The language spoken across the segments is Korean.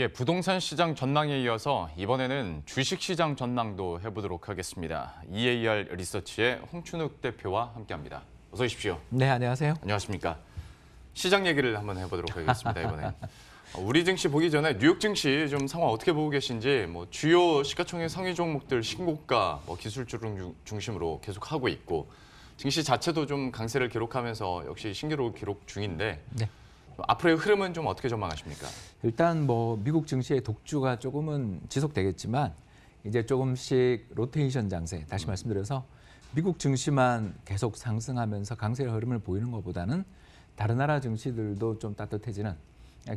예, 부동산 시장 전망에 이어서 이번에는 주식 시장 전망도 해보도록 하겠습니다. EAR 리서치의 홍춘욱 대표와 함께합니다. 어서 오십시오. 네, 안녕하세요. 안녕하십니까. 시장 얘기를 한번 해보도록 하겠습니다. 이번에 어, 우리 증시 보기 전에 뉴욕 증시 좀 상황 어떻게 보고 계신지 뭐 주요 시가총액 상위 종목들 신고가 뭐 기술 주름 중심으로 계속 하고 있고 증시 자체도 좀 강세를 기록하면서 역시 신기록 기록 중인데. 네. 앞으로의 흐름은 좀 어떻게 전망하십니까? 일단 뭐 미국 증시의 독주가 조금은 지속되겠지만 이제 조금씩 로테이션 장세 다시 음. 말씀드려서 미국 증시만 계속 상승하면서 강세의 흐름을 보이는 것보다는 다른 나라 증시들도 좀 따뜻해지는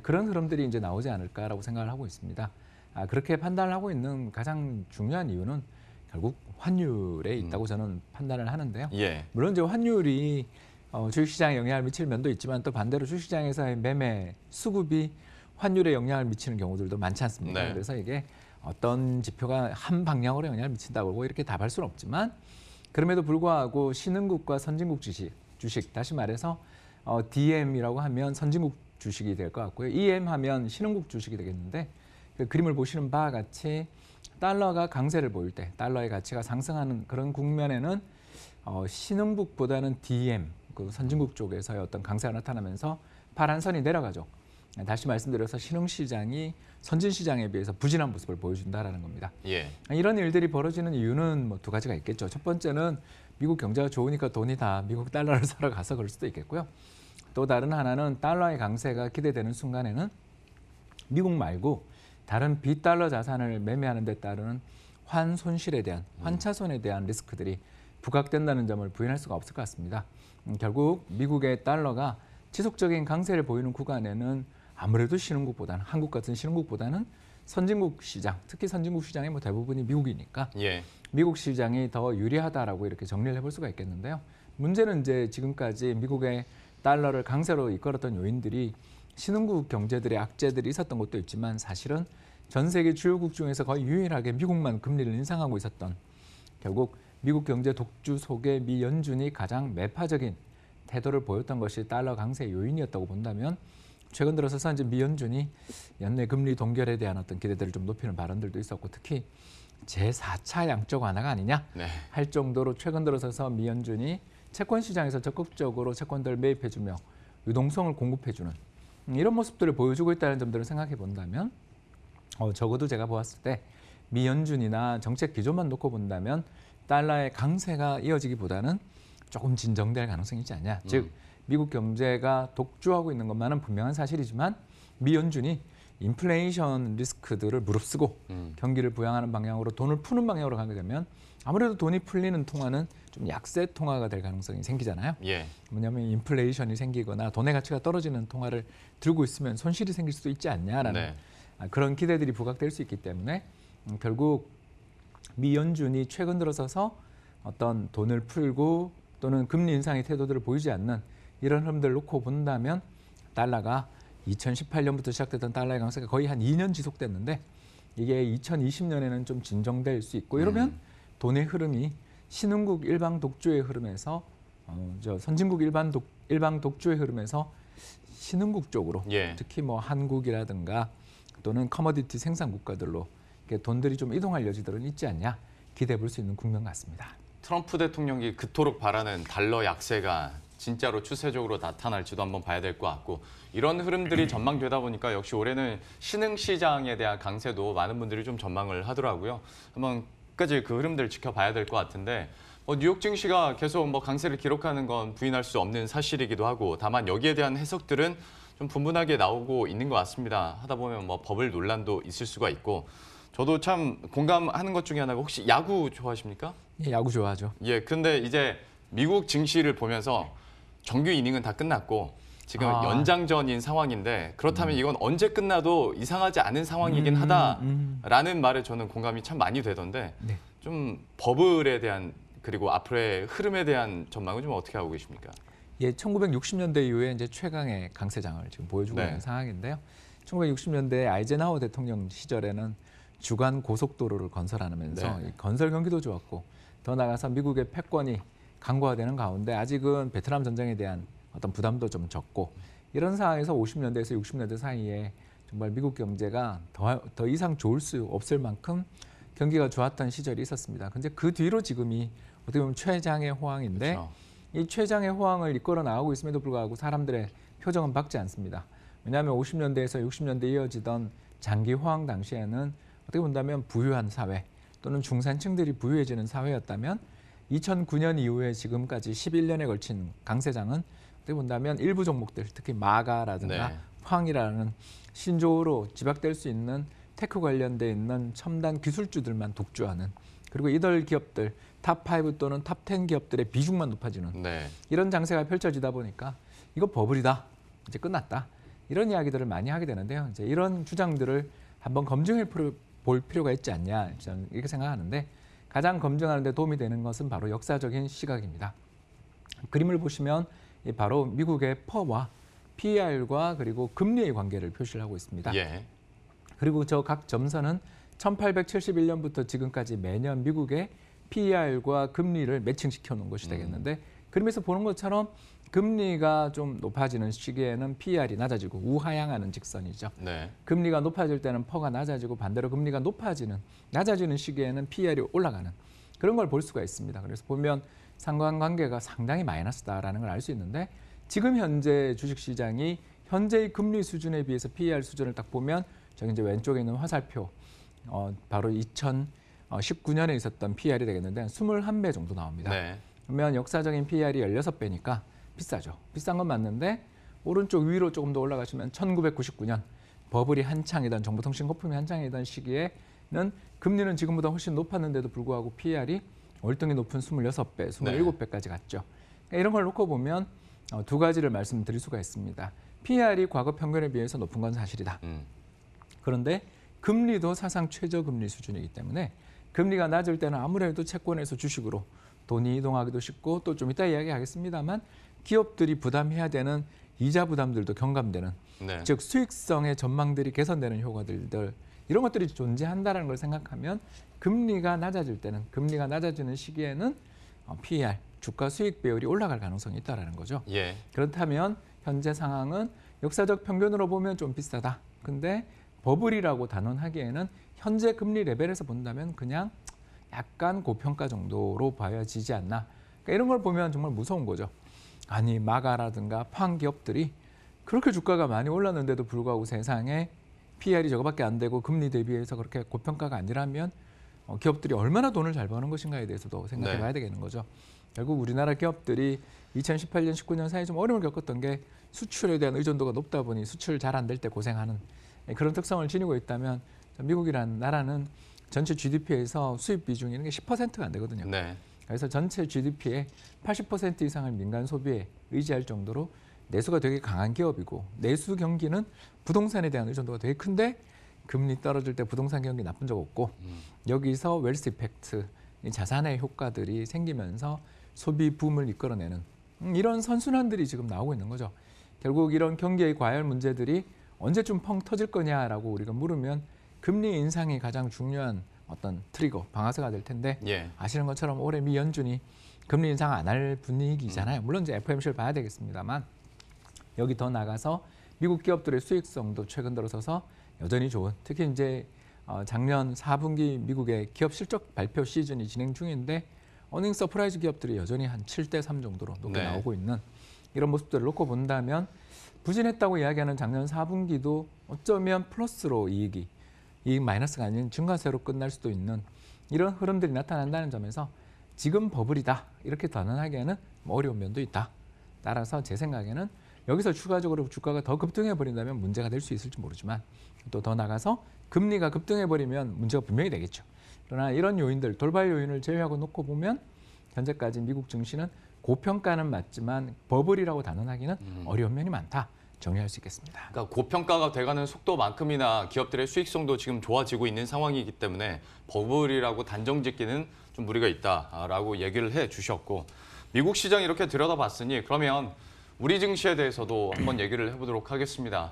그런 흐름들이 이제 나오지 않을까라고 생각을 하고 있습니다. 아, 그렇게 판단을 하고 있는 가장 중요한 이유는 결국 환율에 있다고 음. 저는 판단을 하는데요. 예. 물론 이제 환율이 어, 주식시장에 영향을 미칠 면도 있지만 또 반대로 주식시장에서의 매매 수급이 환율에 영향을 미치는 경우들도 많지 않습니까 네. 그래서 이게 어떤 지표가 한 방향으로 영향을 미친다고 뭐 이렇게 답할 수는 없지만 그럼에도 불구하고 신흥국과 선진국 주식, 주식 다시 말해서 어, DM이라고 하면 선진국 주식이 될 것 같고요. EM 하면 신흥국 주식이 되겠는데 그 그림을 보시는 바와 같이 달러가 강세를 보일 때 달러의 가치가 상승하는 그런 국면에는 어, 신흥국보다는 DM 그 선진국 쪽에서의 어떤 강세가 나타나면서 파란선이 내려가죠. 다시 말씀드려서 신흥시장이 선진시장에 비해서 부진한 모습을 보여준다라는 겁니다. 예. 이런 일들이 벌어지는 이유는 뭐두 가지가 있겠죠. 첫 번째는 미국 경제가 좋으니까 돈이 다 미국 달러를 사러 가서 그럴 수도 있겠고요. 또 다른 하나는 달러의 강세가 기대되는 순간에는 미국 말고 다른 비달러 자산을 매매하는 데 따르는 환 손실에 대한 음. 환차손에 대한 리스크들이 부각된다는 점을 부인할 수가 없을 것 같습니다. 음, 결국 미국의 달러가 지속적인 강세를 보이는 구간에는 아무래도 신흥국보다는 한국 같은 신흥국보다는 선진국 시장, 특히 선진국 시장의 뭐 대부분이 미국이니까 예. 미국 시장이 더 유리하다라고 이렇게 정리를 해볼 수가 있겠는데요. 문제는 이제 지금까지 미국의 달러를 강세로 이끌었던 요인들이 신흥국 경제들의 악재들이 있었던 것도 있지만 사실은 전 세계 주요국 중에서 거의 유일하게 미국만 금리를 인상하고 있었던 결국 미국 경제 독주 속에 미 연준이 가장 매파적인 태도를 보였던 것이 달러 강세 요인이었다고 본다면 최근 들어서서 이제 미 연준이 연내 금리 동결에 대한 어떤 기대들을 좀 높이는 발언들도 있었고 특히 제4차 양적 완화가 아니냐 네. 할 정도로 최근 들어서서 미 연준이 채권 시장에서 적극적으로 채권들 을 매입해주며 유동성을 공급해주는 이런 모습들을 보여주고 있다는 점들을 생각해 본다면 어, 적어도 제가 보았을 때 미 연준이나 정책 기조만 놓고 본다면 달러의 강세가 이어지기보다는 조금 진정될 가능성이 있지 않냐. 음. 즉 미국 경제가 독주하고 있는 것만은 분명한 사실이지만 미 연준이 인플레이션 리스크들을 무릅쓰고 음. 경기를 부양하는 방향으로 돈을 푸는 방향으로 가게 되면 아무래도 돈이 풀리는 통화는 좀 약세 통화가 될 가능성이 생기잖아요. 예. 뭐냐면 인플레이션이 생기거나 돈의 가치가 떨어지는 통화를 들고 있으면 손실이 생길 수도 있지 않냐라는 네. 아, 그런 기대들이 부각될 수 있기 때문에 음, 결국 미연준이 최근 들어서서 어떤 돈을 풀고 또는 금리 인상의 태도들을 보이지 않는 이런 흐름들을 놓고 본다면 달러가 2018년부터 시작됐던 달러의 강세가 거의 한 2년 지속됐는데 이게 2020년에는 좀 진정될 수 있고 이러면 음. 돈의 흐름이 신흥국 일방 독주의 흐름에서 어, 저 선진국 일반 독, 일방 독주의 흐름에서 신흥국 쪽으로 예. 특히 뭐 한국이라든가 또는 커머디티 생산 국가들로 돈들이 좀 이동할 여지들은 있지 않냐 기대해 볼수 있는 국면 같습니다. 트럼프 대통령이 그토록 바라는 달러 약세가 진짜로 추세적으로 나타날지도 한번 봐야 될 것 같고 이런 흐름들이 전망되다 보니까 역시 올해는 신흥 시장에 대한 강세도 많은 분들이 좀 전망을 하더라고요. 한번 끝까지 그 흐름들 지켜봐야 될 것 같은데 뭐 뉴욕 증시가 계속 뭐 강세를 기록하는 건 부인할 수 없는 사실이기도 하고 다만 여기에 대한 해석들은 좀 분분하게 나오고 있는 것 같습니다. 하다 보면 뭐 버블 논란도 있을 수가 있고 저도 참 공감하는 것 중에 하나가 혹시 야구 좋아하십니까? 예, 야구 좋아하죠. 예, 근데 이제 미국 증시를 보면서 정규 이닝은 다 끝났고 지금 아. 연장전인 상황인데 그렇다면 음. 이건 언제 끝나도 이상하지 않은 상황이긴 음, 하다라는 음. 말에 저는 공감이 참 많이 되던데 네. 좀 버블에 대한 그리고 앞으로의 흐름에 대한 전망은 좀 어떻게 하고 계십니까? 예, 1960년대 이후에 이제 최강의 강세장을 지금 보여주고 네. 있는 상황인데요. 1960년대 아이젠하워 대통령 시절에는 주간 고속도로를 건설하면서 네. 건설 경기도 좋았고 더 나아가서 미국의 패권이 강구화되는 가운데 아직은 베트남 전쟁에 대한 어떤 부담도 좀 적고 이런 상황에서 50년대에서 60년대 사이에 정말 미국 경제가 더, 더 이상 좋을 수 없을 만큼 경기가 좋았던 시절이 있었습니다. 근데 그 뒤로 지금이 어떻게 보면 최장의 호황인데 그렇죠. 이 최장의 호황을 이끌어 나가고 있음에도 불구하고 사람들의 표정은 밝지 않습니다. 왜냐하면 50년대에서 60년대 이어지던 장기 호황 당시에는 어떻게 본다면 부유한 사회 또는 중산층들이 부유해지는 사회였다면 2009년 이후에 지금까지 11년에 걸친 강세장은 어떻게 본다면 일부 종목들 특히 마가라든가 네. 황이라는 신조어로 집약될 수 있는 테크 관련돼 있는 첨단 기술주들만 독주하는 그리고 이들 기업들 탑5 또는 탑10 기업들의 비중만 높아지는 네. 이런 장세가 펼쳐지다 보니까 이거 버블이다 이제 끝났다 이런 이야기들을 많이 하게 되는데요 이제 이런 주장들을 한번 검증해 볼 필요가 있지 않냐 저는 이렇게 생각하는데 가장 검증하는 데 도움이 되는 것은 바로 역사적인 시각입니다. 그림을 보시면 바로 미국의 퍼와 PER과 그리고 금리의 관계를 표시를 하고 있습니다. 예. 그리고 저 각 점선은 1871년부터 지금까지 매년 미국의 PER과 금리를 매칭시켜 놓은 것이 음. 되겠는데 음. 그림에서 보는 것처럼 금리가 좀 높아지는 시기에는 PER이 낮아지고 우하향하는 직선이죠. 네. 금리가 높아질 때는 퍼가 낮아지고 반대로 금리가 높아지는 낮아지는 시기에는 PER이 올라가는 그런 걸 볼 수가 있습니다. 그래서 보면 상관관계가 상당히 마이너스다라는 걸 알 수 있는데 지금 현재 주식시장이 현재의 금리 수준에 비해서 PER 수준을 딱 보면 저기 이제 왼쪽에 있는 화살표 어, 바로 2019년에 있었던 PER이 되겠는데 21배 정도 나옵니다. 네. 그러면 역사적인 PER이 16배니까 비싸죠. 비싼 건 맞는데 오른쪽 위로 조금 더 올라가시면 1999년 버블이 한창이던 정보통신 거품이 한창이던 시기에는 금리는 지금보다 훨씬 높았는데도 불구하고 PER이 월등히 높은 26배, 27배까지 갔죠. 그러니까 이런 걸 놓고 보면 어, 두 가지를 말씀드릴 수가 있습니다. PER이 과거 평균에 비해서 높은 건 사실이다. 음. 그런데 금리도 사상 최저금리 수준이기 때문에 금리가 낮을 때는 아무래도 채권에서 주식으로 돈이 이동하기도 쉽고 또 좀 이따 이야기하겠습니다만 기업들이 부담해야 되는 이자 부담들도 경감되는 네. 즉 수익성의 전망들이 개선되는 효과들들 이런 것들이 존재한다는 걸 생각하면 금리가 낮아질 때는 금리가 낮아지는 시기에는 어, PER 주가 수익 배율이 올라갈 가능성이 있다라는 거죠. 예. 그렇다면 현재 상황은 역사적 평균으로 보면 좀 비싸다. 근데 버블이라고 단언하기에는 현재 금리 레벨에서 본다면 그냥 약간 고평가 정도로 봐야 지지 않나. 그러니까 이런 걸 보면 정말 무서운 거죠. 아니 마가라든가 판기업들이 그렇게 주가가 많이 올랐는데도 불구하고 세상에 PER이 저거밖에 안 되고 금리 대비해서 그렇게 고평가가 아니라면 어, 기업들이 얼마나 돈을 잘 버는 것인가에 대해서도 생각해 네. 봐야 되겠는 거죠. 결국 우리나라 기업들이 2018년, 19년 사이에 좀 어려움을 겪었던 게 수출에 대한 의존도가 높다 보니 수출 잘 안 될 때 고생하는 예, 그런 특성을 지니고 있다면 미국이라는 나라는 전체 GDP에서 수입 비중이 있는 게 10%가 안 되거든요. 네. 그래서 전체 GDP의 80% 이상을 민간 소비에 의지할 정도로 내수가 되게 강한 기업이고 내수 경기는 부동산에 대한 의존도가 되게 큰데 금리 떨어질 때 부동산 경기 나쁜 적 없고 음. 여기서 웰스 이펙트 자산의 효과들이 생기면서 소비 붐을 이끌어내는 음, 이런 선순환들이 지금 나오고 있는 거죠. 결국 이런 경기의 과열 문제들이 언제쯤 펑 터질 거냐라고 우리가 물으면 금리 인상이 가장 중요한 어떤 트리거 방아쇠가 될 텐데 예. 아시는 것처럼 올해 미 연준이 금리 인상 안 할 분위기잖아요. 음. 물론 이제 FOMC를 봐야 되겠습니다만 여기 더 나가서 미국 기업들의 수익성도 최근 들어서서 여전히 좋은 특히 이제 어, 작년 4분기 미국의 기업 실적 발표 시즌이 진행 중인데 어닝 서프라이즈 기업들이 여전히 한 7대 3 정도로 높게 네. 나오고 있는 이런 모습들을 놓고 본다면 부진했다고 이야기하는 작년 4분기도 어쩌면 플러스로 이익이 이 마이너스가 아닌 증가세로 끝날 수도 있는 이런 흐름들이 나타난다는 점에서 지금 버블이다 이렇게 단언하기에는 뭐 어려운 면도 있다. 따라서 제 생각에는 여기서 추가적으로 주가가 더 급등해 버린다면 문제가 될 수 있을지 모르지만 또 더 나가서 금리가 급등해 버리면 문제가 분명히 되겠죠. 그러나 이런 요인들 돌발 요인을 제외하고 놓고 보면 현재까지 미국 증시는 고평가는 맞지만 버블이라고 단언하기는 음. 어려운 면이 많다. 정리할 수 있겠습니다. 그러니까 고평가가 돼가는 속도만큼이나 기업들의 수익성도 지금 좋아지고 있는 상황이기 때문에 버블이라고 단정짓기는 좀 무리가 있다라고 얘기를 해 주셨고 미국 시장 이렇게 들여다봤으니 그러면 우리 증시에 대해서도 한번 얘기를 해보도록 하겠습니다.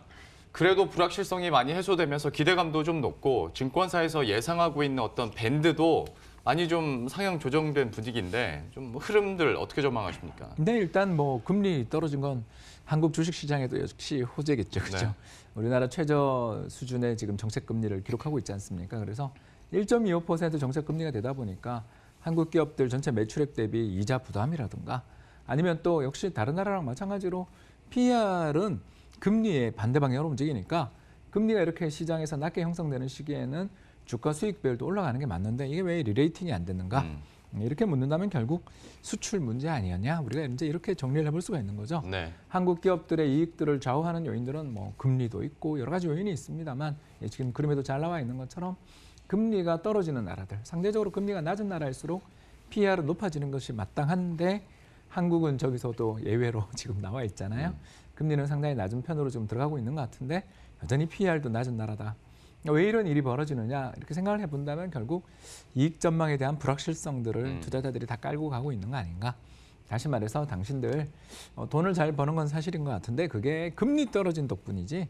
그래도 불확실성이 많이 해소되면서 기대감도 좀 높고 증권사에서 예상하고 있는 어떤 밴드도 많이 좀 상향 조정된 분위기인데 좀 흐름들 어떻게 전망하십니까? 네, 일단 뭐 금리 떨어진 건 한국 주식시장에도 역시 호재겠죠. 그렇죠? 네. 우리나라 최저 수준의 지금 정책금리를 기록하고 있지 않습니까? 그래서 1.25% 정책금리가 되다 보니까 한국 기업들 전체 매출액 대비 이자 부담이라든가 아니면 또 역시 다른 나라랑 마찬가지로 PR은 금리의 반대 방향으로 움직이니까 금리가 이렇게 시장에서 낮게 형성되는 시기에는 주가 수익 별도 올라가는 게 맞는데 이게 왜 리레이팅이 안됐는가 음. 이렇게 묻는다면 결국 수출 문제 아니었냐? 우리가 이제 이렇게 정리를 해볼 수가 있는 거죠. 네. 한국 기업들의 이익들을 좌우하는 요인들은 뭐 금리도 있고 여러 가지 요인이 있습니다만 예, 지금 그림에도 잘 나와 있는 것처럼 금리가 떨어지는 나라들, 상대적으로 금리가 낮은 나라일수록 PER은 높아지는 것이 마땅한데 한국은 저기서도 예외로 지금 나와 있잖아요. 음. 금리는 상당히 낮은 편으로 좀 들어가고 있는 것 같은데 여전히 PER도 낮은 나라다. 어, 왜 이런 일이 벌어지느냐 이렇게 생각을 해본다면 결국 이익 전망에 대한 불확실성들을 음. 투자자들이 다 깔고 가고 있는 거 아닌가. 다시 말해서 당신들 어, 돈을 잘 버는 건 사실인 것 같은데 그게 금리 떨어진 덕분이지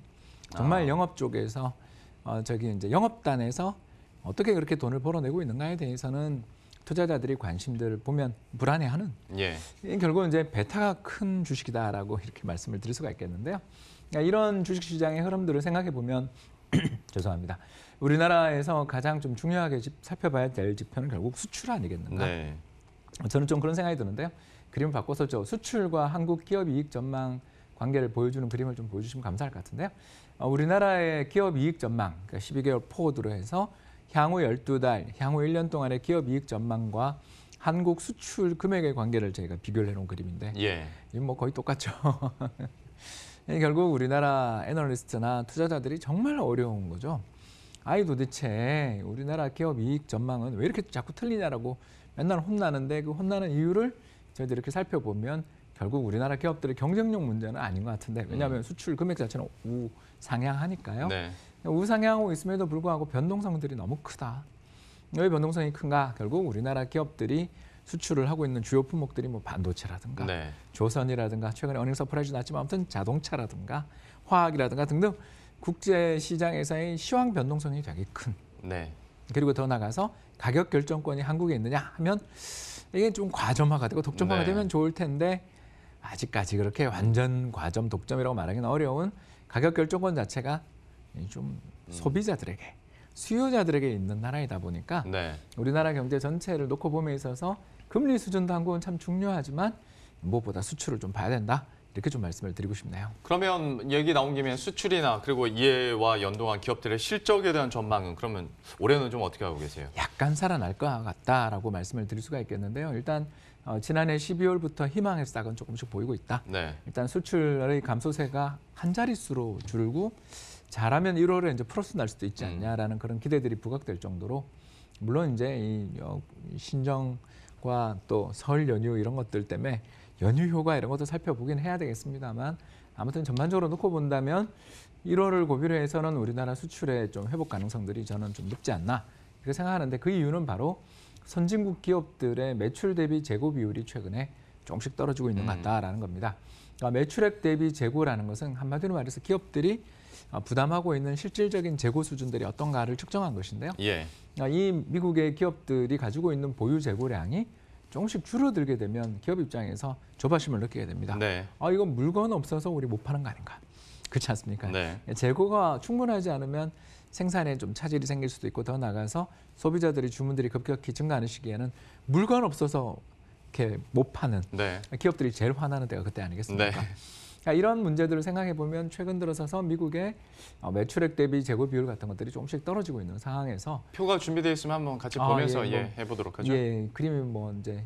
정말 아. 영업 쪽에서 어, 저기 이제 영업단에서 어떻게 그렇게 돈을 벌어내고 있는가에 대해서는 투자자들이 관심들 을 보면 불안해하는 예. 결국 은 이제 베타가 큰 주식이다라고 이렇게 말씀을 드릴 수가 있겠는데요. 그러니까 이런 주식 시장의 흐름들을 생각해 보면 죄송합니다. 우리나라에서 가장 좀 중요하게 살펴봐야 될 지표는 결국 수출 아니겠는가? 네. 저는 좀 그런 생각이 드는데요. 그림을 바꿔서 저 수출과 한국 기업 이익 전망 관계를 보여주는 그림을 좀 보여주시면 감사할 것 같은데요. 어, 우리나라의 기업 이익 전망, 그러니까 12개월 포워드로 해서 향후 12달, 향후 1년 동안의 기업 이익 전망과 한국 수출 금액의 관계를 저희가 비교를 해놓은 그림인데 예. 이건 뭐 거의 똑같죠. 예, 결국 우리나라 애널리스트나 투자자들이 정말 어려운 거죠. 아이 도대체 우리나라 기업 이익 전망은 왜 이렇게 자꾸 틀리냐라고 맨날 혼나는데 그 혼나는 이유를 저희들이 이렇게 살펴보면 결국 우리나라 기업들의 경쟁력 문제는 아닌 것 같은데 왜냐하면 음. 수출 금액 자체는 우상향하니까요. 네. 우상향하고 있음에도 불구하고 변동성들이 너무 크다. 왜 변동성이 큰가? 결국 우리나라 기업들이 수출을 하고 있는 주요 품목들이 뭐 반도체라든가 네. 조선이라든가 최근에 어닝 서프라이즈 났지만 아무튼 자동차라든가 화학이라든가 등등 국제 시장에서의 시황 변동성이 되게 큰. 네. 그리고 더 나가서 가격 결정권이 한국에 있느냐 하면 이게 좀 과점화가 되고 독점화가 네. 되면 좋을 텐데 아직까지 그렇게 완전 과점 독점이라고 말하기는 어려운 가격 결정권 자체가 좀 음. 소비자들에게 수요자들에게 있는 나라이다 보니까 네. 우리나라 경제 전체를 놓고 보면 있어서 금리 수준 당국은 참 중요하지만 무엇보다 수출을 좀 봐야 된다. 이렇게 좀 말씀을 드리고 싶네요. 그러면 얘기 나온 김에 수출이나 그리고 이해와 연동한 기업들의 실적에 대한 전망은 그러면 올해는 좀 어떻게 하고 계세요? 약간 살아날 것 같다라고 말씀을 드릴 수가 있겠는데요. 일단 어, 지난해 12월부터 희망의 싹은 조금씩 보이고 있다. 네. 일단 수출의 감소세가 한 자릿수로 줄고 잘하면 1월에 이제 플러스 날 수도 있지 음. 않냐라는 음. 그런 기대들이 부각될 정도로 물론 이제 이 어, 신정 과또 설 연휴 이런 것들 때문에 연휴 효과 이런 것도 살펴보긴 해야 되겠습니다만 아무튼 전반적으로 놓고 본다면 1월을 고비로 해서는 우리나라 수출의 좀 회복 가능성들이 저는 좀 높지 않나 이렇게 생각하는데 그 이유는 바로 선진국 기업들의 매출 대비 재고 비율이 최근에 조금씩 떨어지고 있는 것 음. 같다라는 겁니다. 그러니까 매출액 대비 재고라는 것은 한마디로 말해서 기업들이 아, 부담하고 있는 실질적인 재고 수준들이 어떤가를 측정한 것인데요. 예. 아, 이 미국의 기업들이 가지고 있는 보유 재고량이 조금씩 줄어들게 되면 기업 입장에서 조바심을 느끼게 됩니다. 네. 아 이건 물건 없어서 우리 못 파는 거 아닌가? 그렇지 않습니까? 네. 예, 재고가 충분하지 않으면 생산에 좀 차질이 생길 수도 있고 더 나가서 소비자들이 주문들이 급격히 증가하는 시기에는 물건 없어서 이렇게 못 파는 네. 기업들이 제일 화나는 때가 그때 아니겠습니까? 네. 이런 문제들을 생각해 보면 최근 들어서서 미국의 어, 매출액 대비 재고 비율 같은 것들이 조금씩 떨어지고 있는 상황에서 표가 준비되어 있으면 한번 같이 아, 보면서 아, 예, 뭐, 예, 해보도록 하죠. 예, 그림이 뭐 이제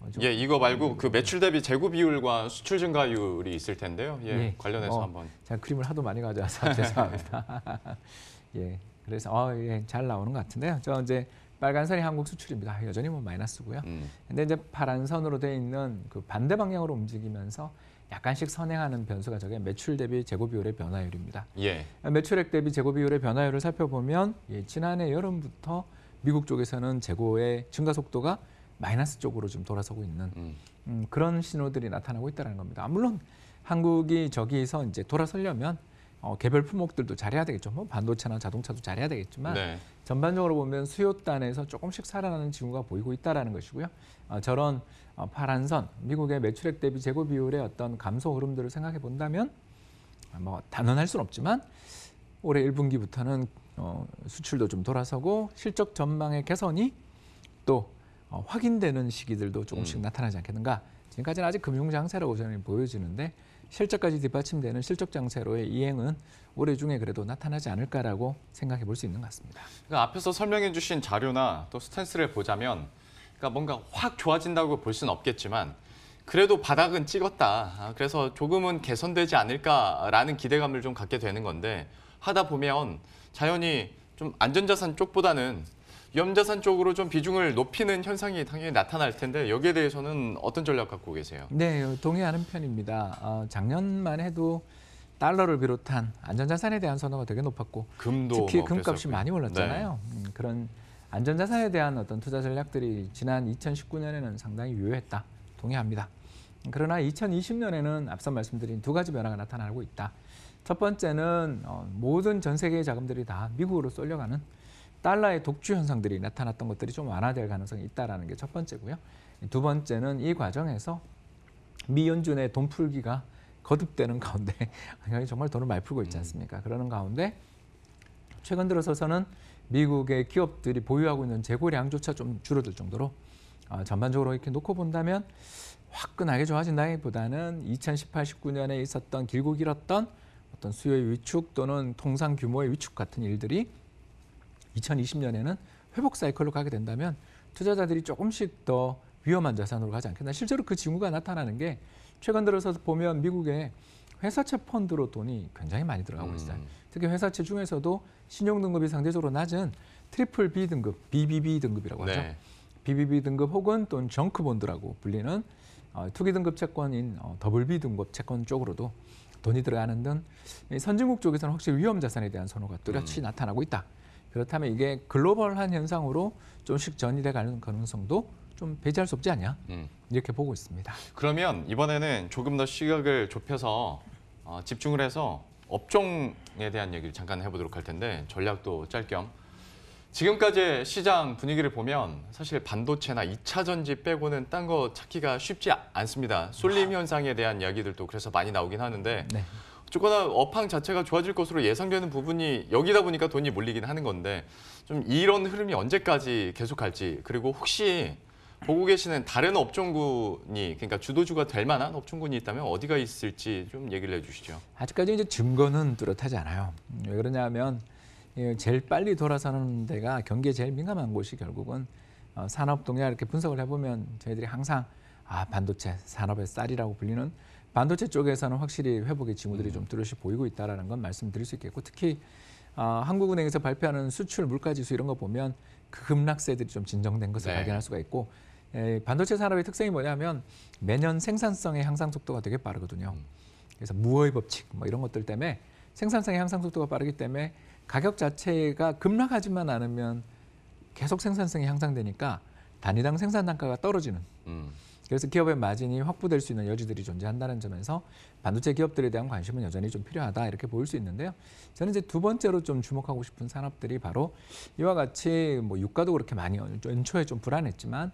어, 예, 이거 말고 음. 그 매출 대비 재고 비율과 수출 증가율이 있을 텐데요. 예, 예. 관련해서 어, 한번. 제가 그림을 하도 많이 가져와서 죄송합니다. 예, 그래서 어, 예, 잘 나오는 것 같은데요. 저 이제 빨간 선이 한국 수출입니다. 여전히 뭐 마이너스고요. 음. 근데 이제 파란 선으로 돼 있는 그 반대 방향으로 움직이면서 약간씩 선행하는 변수가 저게 매출 대비 재고 비율의 변화율입니다. 예. 어, 매출액 대비 재고 비율의 변화율을 살펴보면 예, 지난해 여름부터 미국 쪽에서는 재고의 증가 속도가 마이너스 쪽으로 좀 돌아서고 있는 음. 음, 그런 신호들이 나타나고 있다는 겁니다. 물론 한국이 저기서 이제 돌아서려면 어, 개별 품목들도 잘해야 되겠죠. 뭐 반도체나 자동차도 잘해야 되겠지만 네. 전반적으로 보면 수요단에서 조금씩 살아나는 징후가 보이고 있다라는 것이고요. 어, 저런 어, 파란 선, 미국의 매출액 대비 재고 비율의 어떤 감소 흐름들을 생각해 본다면 뭐 단언할 수는 없지만 올해 1분기부터는 어, 수출도 좀 돌아서고 실적 전망의 개선이 또 어, 확인되는 시기들도 조금씩 음. 나타나지 않겠는가. 지금까지는 아직 금융 장세라고 저는 보여지는데 실적까지 뒷받침되는 실적 장세로의 이행은 올해 중에 그래도 나타나지 않을까라고 생각해 볼 수 있는 것 같습니다. 그러니까 앞에서 설명해 주신 자료나 또 스탠스를 보자면 그러니까 뭔가 확 좋아진다고 볼 수는 없겠지만 그래도 바닥은 찍었다. 아, 그래서 조금은 개선되지 않을까라는 기대감을 좀 갖게 되는 건데 하다 보면 자연히 좀 안전자산 쪽보다는 위험자산 쪽으로 좀 비중을 높이는 현상이 당연히 나타날 텐데 여기에 대해서는 어떤 전략 갖고 계세요? 네, 동의하는 편입니다. 어, 작년만 해도 달러를 비롯한 안전자산에 대한 선호가 되게 높았고 금도 특히 뭐 금값이 많이 올랐잖아요. 네. 음, 그런 안전자산에 대한 어떤 투자 전략들이 지난 2019년에는 상당히 유효했다. 동의합니다. 그러나 2020년에는 앞서 말씀드린 두 가지 변화가 나타나고 있다. 첫 번째는 어, 모든 전 세계의 자금들이 다 미국으로 쏠려가는 달러의 독주 현상들이 나타났던 것들이 좀 완화될 가능성이 있다라게첫 번째고요. 두 번째는 이 과정에서 미 연준의 돈 풀기가 거듭되는 가운데 정말 돈을 많이 풀고 있지 음. 않습니까? 그러는 가운데 최근 들어서서는 미국의 기업들이 보유하고 있는 재고량조차 좀 줄어들 정도로 아, 전반적으로 이렇게 놓고 본다면 화끈하게 좋아진다기보다는 2018, 19년에 있었던 길고 길었던 어떤 수요의 위축 또는 통상 규모의 위축 같은 일들이 2020년에는 회복 사이클로 가게 된다면 투자자들이 조금씩 더 위험한 자산으로 가지 않겠나. 실제로 그 징후가 나타나는 게 최근 들어서 보면 미국의 회사채 펀드로 돈이 굉장히 많이 들어가고 음. 있어요. 특히 회사채 중에서도 신용 등급이 상대적으로 낮은 트리플 B 등급, BBB 등급이라고 네. 하죠. 네. BBB 등급 혹은 또는 정크 본드라고 불리는 어, 투기 등급 채권인 어, 더블 B 등급 채권 쪽으로도 돈이 들어가는 등 선진국 쪽에서는 확실히 위험 자산에 대한 선호가 뚜렷이 음. 나타나고 있다. 그렇다면 이게 글로벌한 현상으로 조금씩 전이돼 가는 가능성도 좀 배제할 수 없지 않냐 음. 이렇게 보고 있습니다. 그러면 이번에는 조금 더 시각을 좁혀서 어, 집중을 해서 업종에 대한 얘기를 잠깐 해보도록 할 텐데 전략도 짤겸 지금까지 시장 분위기를 보면 사실 반도체나 2차 전지 빼고는 딴 거 찾기가 쉽지 않습니다. 쏠림 아. 현상에 대한 이야기들도 그래서 많이 나오긴 하는데 네. 어쨌거나 업황 자체가 좋아질 것으로 예상되는 부분이 여기다 보니까 돈이 몰리긴 하는 건데 좀 이런 흐름이 언제까지 계속할지 그리고 혹시 보고 계시는 다른 업종군이 그러니까 주도주가 될 만한 업종군이 있다면 어디가 있을지 좀 얘기를 해주시죠. 아직까지 이제 증거는 뚜렷하지 않아요. 왜 그러냐면 제일 빨리 돌아서는 데가 경기에 제일 민감한 곳이 결국은 어, 산업 동향 이렇게 분석을 해보면 저희들이 항상 아 반도체 산업의 쌀이라고 불리는 반도체 쪽에서는 확실히 회복의 징후들이 음. 좀 뚜렷이 보이고 있다라는 건 말씀드릴 수 있겠고 특히 어, 한국은행에서 발표하는 수출 물가지수 이런 거 보면 그 급락세들이 좀 진정된 것을 네. 발견할 수가 있고 예, 반도체 산업의 특성이 뭐냐면 매년 생산성의 향상 속도가 되게 빠르거든요. 음. 그래서 무어의 법칙 뭐 이런 것들 때문에 생산성의 향상 속도가 빠르기 때문에 가격 자체가 급락하지만 않으면 계속 생산성이 향상되니까 단위당 생산 단가가 떨어지는. 음. 그래서 기업의 마진이 확보될 수 있는 여지들이 존재한다는 점에서 반도체 기업들에 대한 관심은 여전히 좀 필요하다 이렇게 보일 수 있는데요. 저는 이제 두 번째로 좀 주목하고 싶은 산업들이 바로 이와 같이 뭐 유가도 그렇게 많이 연초에 좀 불안했지만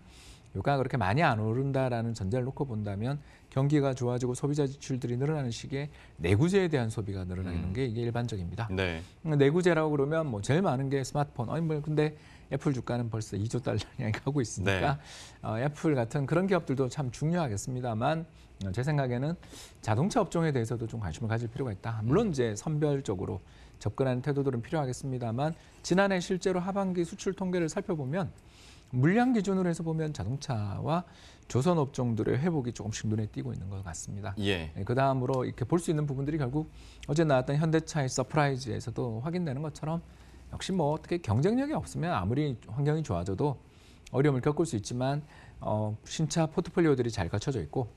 유가가 그렇게 많이 안 오른다라는 전제를 놓고 본다면 경기가 좋아지고 소비자 지출들이 늘어나는 시기에 내구재에 대한 소비가 늘어나는 음. 게 이게 일반적입니다. 네. 음, 내구재라고 그러면 뭐 제일 많은 게 스마트폰. 아니 뭐 근데 애플 주가는 벌써 2조 달러량 가고 있으니까 네. 어, 애플 같은 그런 기업들도 참 중요하겠습니다만 어, 제 생각에는 자동차 업종에 대해서도 좀 관심을 가질 필요가 있다. 음. 물론 이제 선별적으로 접근하는 태도들은 필요하겠습니다만 지난해 실제로 하반기 수출 통계를 살펴보면 물량 기준으로 해서 보면 자동차와 조선 업종들의 회복이 조금씩 눈에 띄고 있는 것 같습니다. 예. 네, 그 다음으로 이렇게 볼 수 있는 부분들이 결국 어제 나왔던 현대차의 서프라이즈에서도 확인되는 것처럼 역시 뭐 어떻게 경쟁력이 없으면 아무리 환경이 좋아져도 어려움을 겪을 수 있지만 어, 신차 포트폴리오들이 잘 갖춰져 있고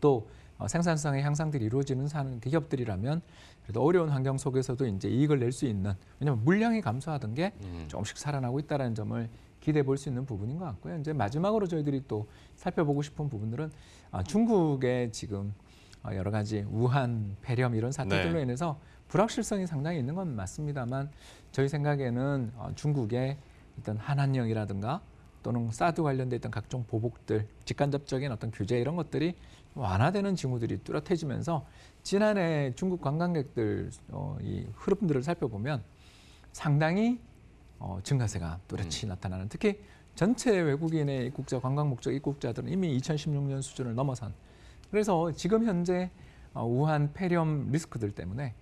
또 어, 생산성의 향상들이 이루어지는 사는 기업들이라면 그래도 어려운 환경 속에서도 이제 이익을 낼 수 있는 왜냐하면 물량이 감소하던 게 음. 조금씩 살아나고 있다는 점을 기대해 볼 수 있는 부분인 것 같고요. 이제 마지막으로 저희들이 또 살펴보고 싶은 부분들은 아, 중국의 지금 어, 여러 가지 우한, 폐렴 이런 사태들로 네. 인해서 불확실성이 상당히 있는 건 맞습니다만 저희 생각에는 어, 중국의 어떤 한한령이라든가 또는 사드 관련돼 있던 각종 보복들, 직간접적인 어떤 규제 이런 것들이 완화되는 징후들이 뚜렷해지면서 지난해 중국 관광객들 어, 이 흐름들을 살펴보면 상당히 어, 증가세가 또렷이 음. 나타나는 특히 전체 외국인의 입국자, 관광 목적 입국자들은 이미 2016년 수준을 넘어선 그래서 지금 현재 어, 우한 폐렴 리스크들 때문에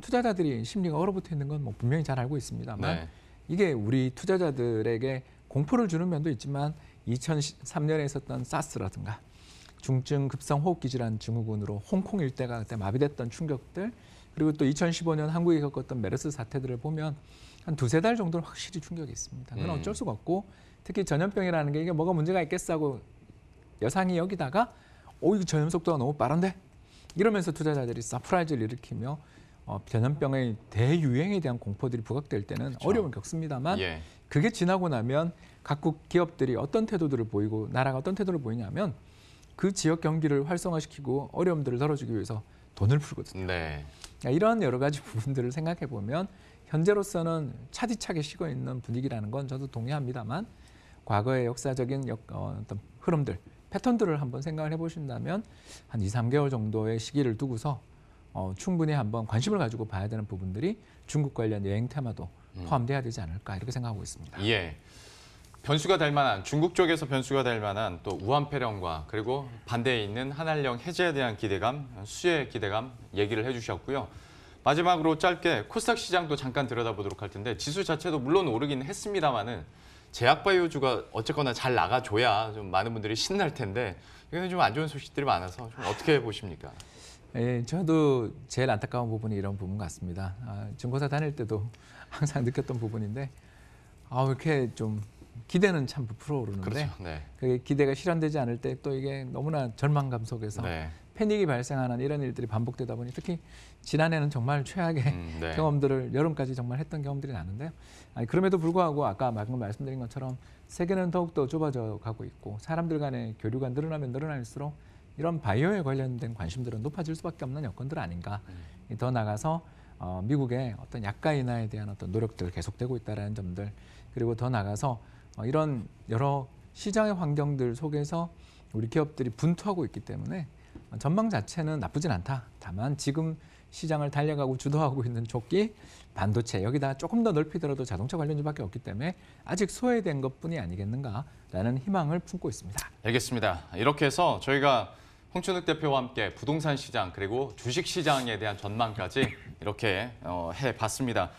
투자자들이 심리가 얼어붙어 있는 건뭐 분명히 잘 알고 있습니다만 네. 이게 우리 투자자들에게 공포를 주는 면도 있지만 2003년에 있었던 사스라든가 중증 급성 호흡기 질환 증후군으로 홍콩 일대가 그때 마비됐던 충격들 그리고 또 2015년 한국이 겪었던 메르스 사태들을 보면 한 두세 달 정도는 확실히 충격이 있습니다. 그건 네. 어쩔 수가 없고 특히 전염병이라는 게 이게 뭐가 문제가 있겠어 하고 여상이 여기다가 오 어, 이거 전염 속도가 너무 빠른데 이러면서 투자자들이 서프라이즈를 일으키며 어, 전염병의 대유행에 대한 공포들이 부각될 때는 그렇죠. 어려움을 겪습니다만 예. 그게 지나고 나면 각국 기업들이 어떤 태도들을 보이고 나라가 어떤 태도를 보이냐면 그 지역 경기를 활성화시키고 어려움들을 덜어주기 위해서 돈을 풀거든요. 네. 그러니 이런 여러 가지 부분들을 생각해 보면 현재로서는 차디차게 쉬고 있는 분위기라는 건 저도 동의합니다만 과거의 역사적인 역, 어, 떤 흐름들, 패턴들을 한번 생각을 해보신다면 한 2, 3개월 정도의 시기를 두고서 어, 충분히 한번 관심을 가지고 봐야 되는 부분들이 중국 관련 여행 테마도 음. 포함돼야 되지 않을까 이렇게 생각하고 있습니다. 예. 변수가 될 만한 중국 쪽에서 변수가 될 만한 또 우한폐렴과 그리고 반대에 있는 한한령 해제에 대한 기대감, 수혜 기대감 얘기를 해주셨고요. 마지막으로 짧게 코스닥 시장도 잠깐 들여다보도록 할 텐데 지수 자체도 물론 오르긴 했습니다만은 제약바이오주가 어쨌거나 잘 나가줘야 좀 많은 분들이 신날 텐데 이거는 좀 안 좋은 소식들이 많아서 좀 어떻게 보십니까? 예, 저도 제일 안타까운 부분이 이런 부분 같습니다. 아, 증권사 다닐 때도 항상 느꼈던 부분인데 아, 이렇게 좀 기대는 참 부풀어오르는데 그렇죠, 네. 그게 기대가 실현되지 않을 때 또 이게 너무나 절망감 속에서 네. 패닉이 발생하는 이런 일들이 반복되다 보니 특히 지난해는 정말 최악의 음, 네. 경험들을 여름까지 정말 했던 경험들이 나는데요. 아니, 그럼에도 불구하고 아까 방금 말씀드린 것처럼 세계는 더욱더 좁아져 가고 있고 사람들 간의 교류가 늘어나면 늘어날수록 이런 바이오에 관련된 관심들은 높아질 수밖에 없는 여건들 아닌가. 음. 더 나가서 아 어, 미국의 어떤 약가 인하에 대한 어떤 노력들 계속되고 있다는 점들 그리고 더 나가서 아 어, 이런 여러 시장의 환경들 속에서 우리 기업들이 분투하고 있기 때문에 전망 자체는 나쁘진 않다. 다만 지금 시장을 달려가고 주도하고 있는 조끼 반도체 여기다 조금 더 넓히더라도 자동차 관련주밖에 없기 때문에 아직 소외된 것뿐이 아니겠는가라는 희망을 품고 있습니다. 알겠습니다. 이렇게 해서 저희가 홍춘욱 대표와 함께 부동산 시장 그리고 주식 시장에 대한 전망까지 이렇게 어, 해봤습니다.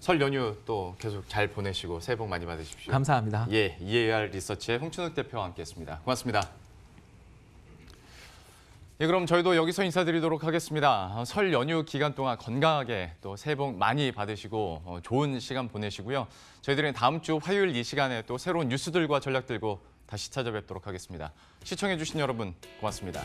설 연휴 또 계속 잘 보내시고 새해 복 많이 받으십시오. 감사합니다. 예, EAR 리서치의 홍춘욱 대표와 함께했습니다. 고맙습니다. 예, 그럼 저희도 여기서 인사드리도록 하겠습니다. 어, 설 연휴 기간 동안 건강하게 또 새해 복 많이 받으시고 어, 좋은 시간 보내시고요. 저희들은 다음 주 화요일 이 시간에 또 새로운 뉴스들과 전략 들고 다시 찾아뵙도록 하겠습니다. 시청해주신 여러분 고맙습니다.